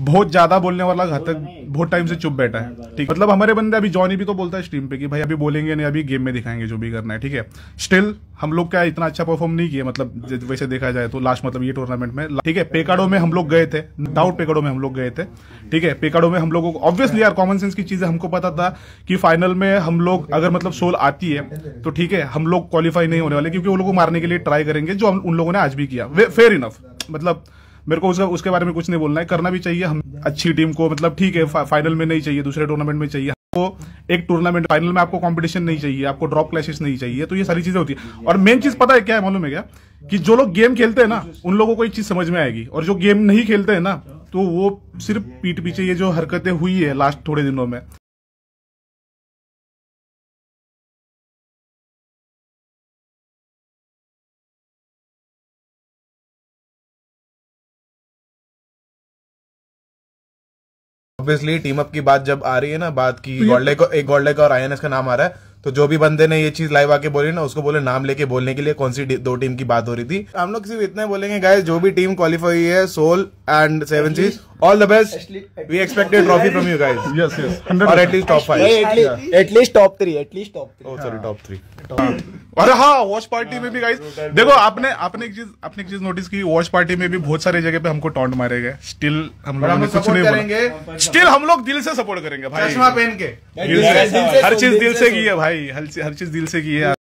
बहुत ज्यादा बोलने वाला घातक बहुत टाइम से चुप बैठा है ठीक मतलब हमारे बंदे अभी जॉनी भी तो बोलता है स्ट्रीम पे कि भाई अभी बोलेंगे नहीं अभी गेम में दिखाएंगे जो भी करना है ठीक है स्टिल हम लोग क्या इतना अच्छा परफॉर्म नहीं किया मतलब वैसे देखा जाए तो लास्ट मतलब ये टूर्नामेंट में ठीक है पेकाडो में हम लोग गए थे डाउट पेकाडो में हम लोग गए थे ठीक है पेकाडो में हम लोगों को ऑब्वियसली यार कॉमन सेंस की चीजें हमको पता था कि फाइनल में हम लोग अगर मतलब सोल आती है तो ठीक है हम लोग क्वालिफाई नहीं होने वाले क्योंकि उन लोग को मारने के लिए ट्राई करेंगे जो हम उन लोगों ने आज भी किया फेयर इनफ मतलब मेरे को उसका उसके बारे में कुछ नहीं बोलना है करना भी चाहिए हम अच्छी टीम को मतलब ठीक है फा, फाइनल में नहीं चाहिए दूसरे टूर्नामेंट में चाहिए आपको एक टूर्नामेंट फाइनल में आपको कॉम्पिटिशन नहीं चाहिए आपको ड्रॉप क्लैशेस नहीं चाहिए तो ये सारी चीजें होती है और मेन चीज पता है क्या है मालूम है क्या कि जो लोग गेम खेलते हैं ना उन लोगों को एक चीज समझ में आएगी और जो गेम नहीं खेलते हैं ना तो वो सिर्फ पीठ पीछे ये जो हरकतें हुई है लास्ट थोड़े दिनों में ऑब्वियसली टीम अप की बात जब आ रही है ना बात की गोल्डे तो को एक गोल्डे का और आईएनएस का नाम आ रहा है तो जो भी बंदे ने ये चीज लाइव आके बोली ना उसको बोले नाम लेके बोलने के लिए कौन सी दो टीम की बात हो रही थी हम लोग सिर्फ इतना बोलेंगे गाइस जो भी टीम क्वालिफाई हुई है soul and seven seas All the best. We expected trophy from you guys. Yes, yes. 100%. Or at least top five. Yeah. At least top three. At least top three. Oh, sorry, top three. अरे हाँ watch party में भी guys देखो आपने आपने एक चीज आपने एक चीज नोटिस की वॉच पार्टी में भी बहुत सारी जगह पे हमको टॉन्ट मारे गए स्टिल हम लोग कुछ नहीं करेंगे स्टिल हम लोग दिल से सपोर्ट करेंगे भाई चश्मा पहन के हर चीज दिल से की है भाई हर चीज दिल से की है